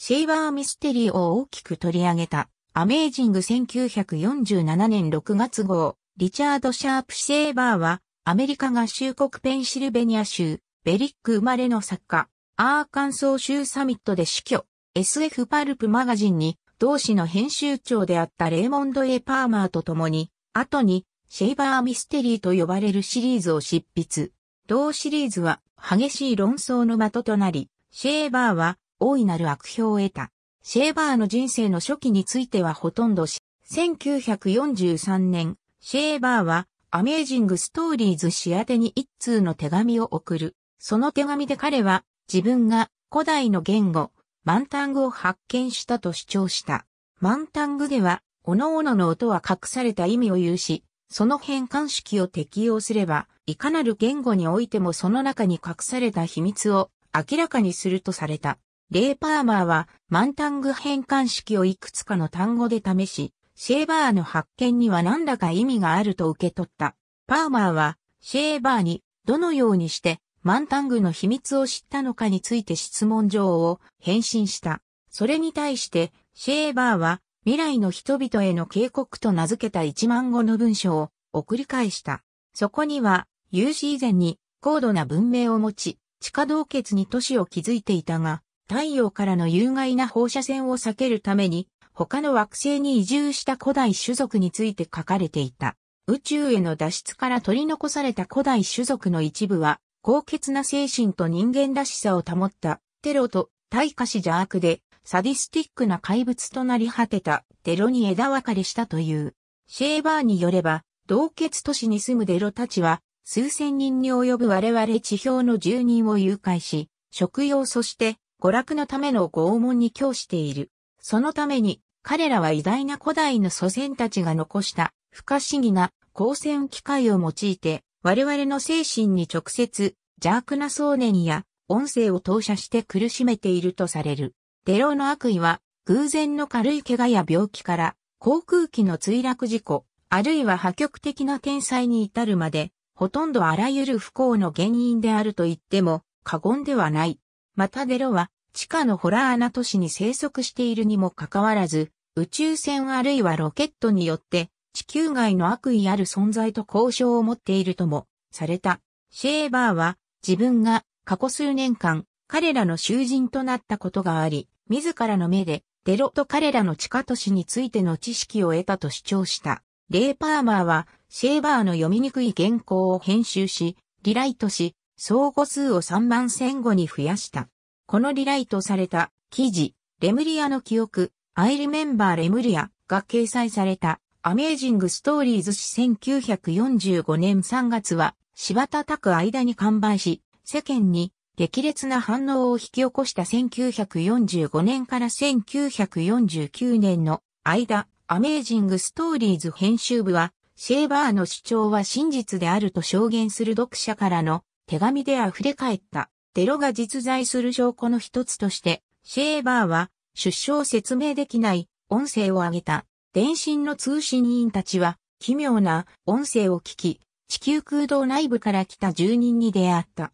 シェイバーミステリーを大きく取り上げた、アメージング1947年6月号、リチャード・シャープ・シェーバーは、アメリカ合衆国ペンシルベニア州、ベリック生まれの作家、アーカンソー州サミットで死去、SF パルプマガジンに、同誌の編集長であったレーモンド・エパーマーと共に、後に、シェイバーミステリーと呼ばれるシリーズを執筆。同シリーズは激しい論争の的となり、シェーバーは大いなる悪評を得た。シェーバーの人生の初期についてはほとんどし、1943年、シェーバーは、アメージングストーリーズ仕宛に一通の手紙を送る。その手紙で彼は、自分が古代の言語、マンタングを発見したと主張した。マンタングでは、各々の音は隠された意味を有し、その変換式を適用すれば、いかなる言語においてもその中に隠された秘密を明らかにするとされた。レイ・パーマーはマンタング変換式をいくつかの単語で試し、シェーバーの発見には何らか意味があると受け取った。パーマーはシェーバーにどのようにしてマンタングの秘密を知ったのかについて質問状を返信した。それに対してシェーバーは未来の人々への警告と名付けた1万語の文章を送り返した。そこには有史以前に高度な文明を持ち、地下洞穴に都市を築いていたが、太陽からの有害な放射線を避けるために、他の惑星に移住した古代種族について書かれていた。宇宙への脱出から取り残された古代種族の一部は、高潔な精神と人間らしさを保った、テロと大化し邪悪で、サディスティックな怪物となり果てた、テロに枝分かれしたという。シェーバーによれば、同血都市に住むデロたちは、数千人に及ぶ我々地表の住人を誘拐し、食用そして娯楽のための拷問に供している。そのために、彼らは偉大な古代の祖先たちが残した不可思議な光線機械を用いて、我々の精神に直接邪悪な想念や音声を投射して苦しめているとされる。デロの悪意は、偶然の軽い怪我や病気から、航空機の墜落事故、あるいは破局的な天才に至るまで、ほとんどあらゆる不幸の原因であると言っても過言ではない。まタデロは地下のホラー穴都市に生息しているにもかかわらず、宇宙船あるいはロケットによって地球外の悪意ある存在と交渉を持っているともされた。シェーバーは自分が過去数年間彼らの囚人となったことがあり、自らの目でデロと彼らの地下都市についての知識を得たと主張した。レイ・パーマーはシェーバーの読みにくい原稿を編集し、リライトし、相互数を3万戦後に増やした。このリライトされた記事、レムリアの記憶、アイリメンバーレムリアが掲載されたアメージングストーリーズ誌1945年3月は柴田拓間に完売し、世間に激烈な反応を引き起こした1945年から1949年の間、アメージングストーリーズ編集部は、シェーバーの主張は真実であると証言する読者からの手紙で溢れ返った、テロが実在する証拠の一つとして、シェーバーは、出生説明できない音声を上げた。電信の通信員たちは、奇妙な音声を聞き、地球空洞内部から来た住人に出会った。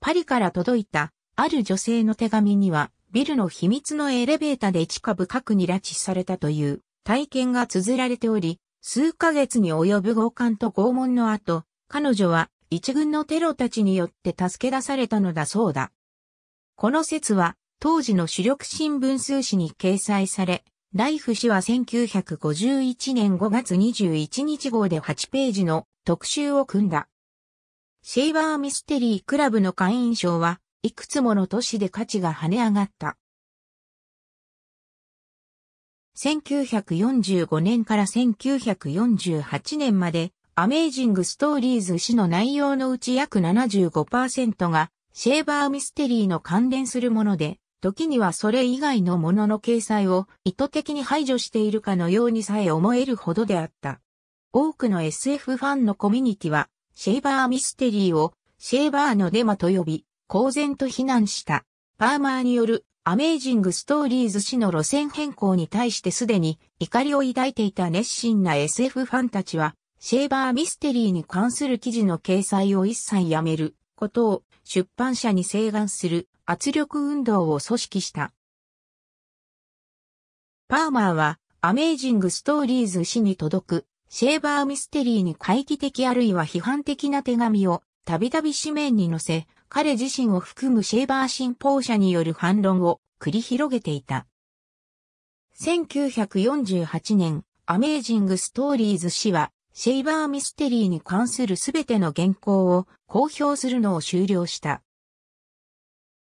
パリから届いた、ある女性の手紙には、ビルの秘密のエレベーターで地下深くに拉致されたという体験が綴られており、数ヶ月に及ぶ強姦と拷問の後、彼女は一軍のテロたちによって助け出されたのだそうだ。この説は当時の主力新聞数紙に掲載され、ライフ氏は1951年5月21日号で8ページの特集を組んだ。シェーバーミステリークラブの会員賞はいくつもの都市で価値が跳ね上がった。1945年から1948年までアメイジングストーリーズ誌の内容のうち約75%がシェーバーミステリーの関連するもので、時にはそれ以外のものの掲載を意図的に排除しているかのようにさえ思えるほどであった。多くの SF ファンのコミュニティは、シェーバーミステリーをシェーバーのデマと呼び、公然と非難した。パーマーによるアメイジングストーリーズ誌の路線変更に対してすでに怒りを抱いていた熱心な SF ファンたちは、シェーバーミステリーに関する記事の掲載を一切やめることを出版社に請願する圧力運動を組織した。パーマーはアメージングストーリーズ氏に届くシェーバーミステリーに回帰的あるいは批判的な手紙をたびたび紙面に載せ、彼自身を含むシェーバー信奉者による反論を繰り広げていた。1948年、アメージングストーリーズ氏はシェイバーミステリーに関するすべての原稿を公表するのを終了した。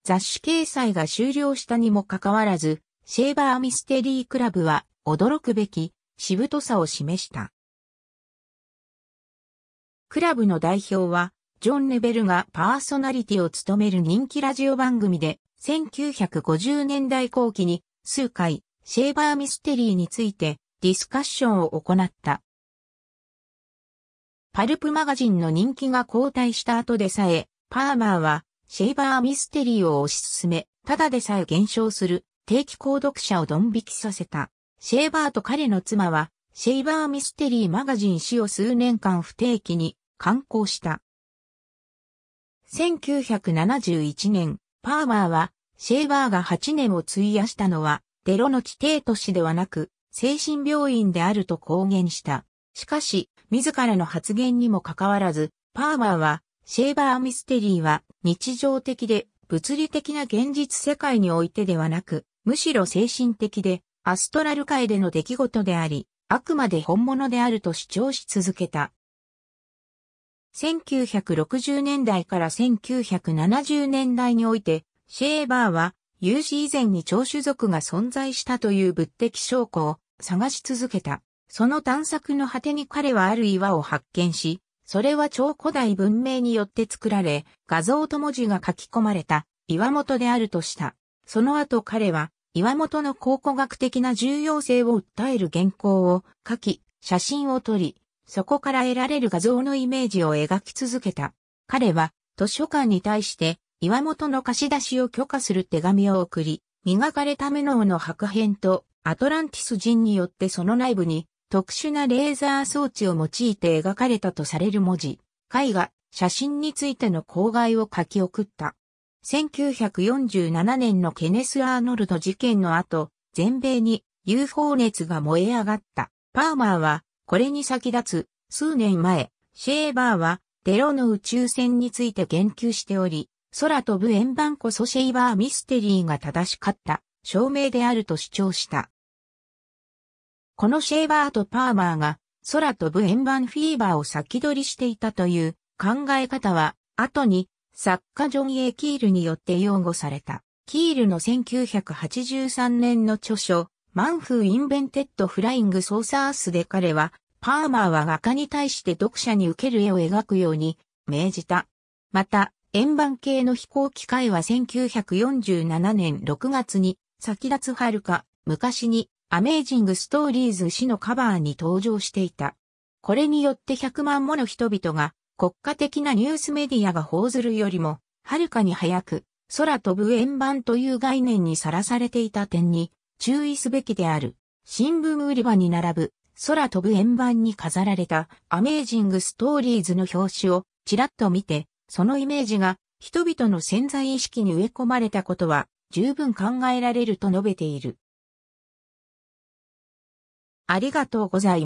雑誌掲載が終了したにもかかわらず、シェイバーミステリークラブは驚くべきしぶとさを示した。クラブの代表は、ジョン・レベルがパーソナリティを務める人気ラジオ番組で、1950年代後期に数回、シェイバーミステリーについてディスカッションを行った。パルプマガジンの人気が後退した後でさえ、パーマーはシェイバーミステリーを推し進め、ただでさえ減少する定期購読者をドン引きさせた。シェーバーと彼の妻は、シェイバーミステリーマガジン誌を数年間不定期に刊行した。1971年、パーマーは、シェーバーが8年を費やしたのは、デロの地底都市ではなく、精神病院であると公言した。しかし、自らの発言にもかかわらず、パーマーは、シェーバーミステリーは日常的で物理的な現実世界においてではなく、むしろ精神的でアストラル界での出来事であり、あくまで本物であると主張し続けた。1960年代から1970年代において、シェーバーは有事以前に聴取族が存在したという物的証拠を探し続けた。その探索の果てに彼はある岩を発見し、それは超古代文明によって作られ、画像と文字が書き込まれた岩本であるとした。その後彼は岩本の考古学的な重要性を訴える原稿を書き、写真を撮り、そこから得られる画像のイメージを描き続けた。彼は図書館に対して岩本の貸し出しを許可する手紙を送り、磨かれたメノウの白片とアトランティス人によってその内部に特殊なレーザー装置を用いて描かれたとされる文字、絵画、写真についての公害を書き送った。1947年のケネス・アーノルド事件の後、全米に UFO 熱が燃え上がった。パーマーは、これに先立つ、数年前、シェーバーは、テロの宇宙船について言及しており、空飛ぶ円盤こそシェイバーミステリーが正しかった、証明であると主張した。このシェーバーとパーマーが空飛ぶ円盤フィーバーを先取りしていたという考え方は、後に作家ジョン・エキールによって擁護された。キールの1983年の著書、マンフー・インベンテッド・フライング・ソーサースで彼は、パーマーは画家に対して読者に受ける絵を描くように命じた。また、円盤系の飛行機械は1947年6月に、先立つはるか、昔に、アメージングストーリーズ氏のカバーに登場していた。これによって100万もの人々が国家的なニュースメディアが報ずるよりも、はるかに早く、空飛ぶ円盤という概念にさらされていた点に注意すべきである。新聞売り場に並ぶ空飛ぶ円盤に飾られたアメージングストーリーズの表紙をちらっと見て、そのイメージが人々の潜在意識に植え込まれたことは十分考えられると述べている。ありがとうございます。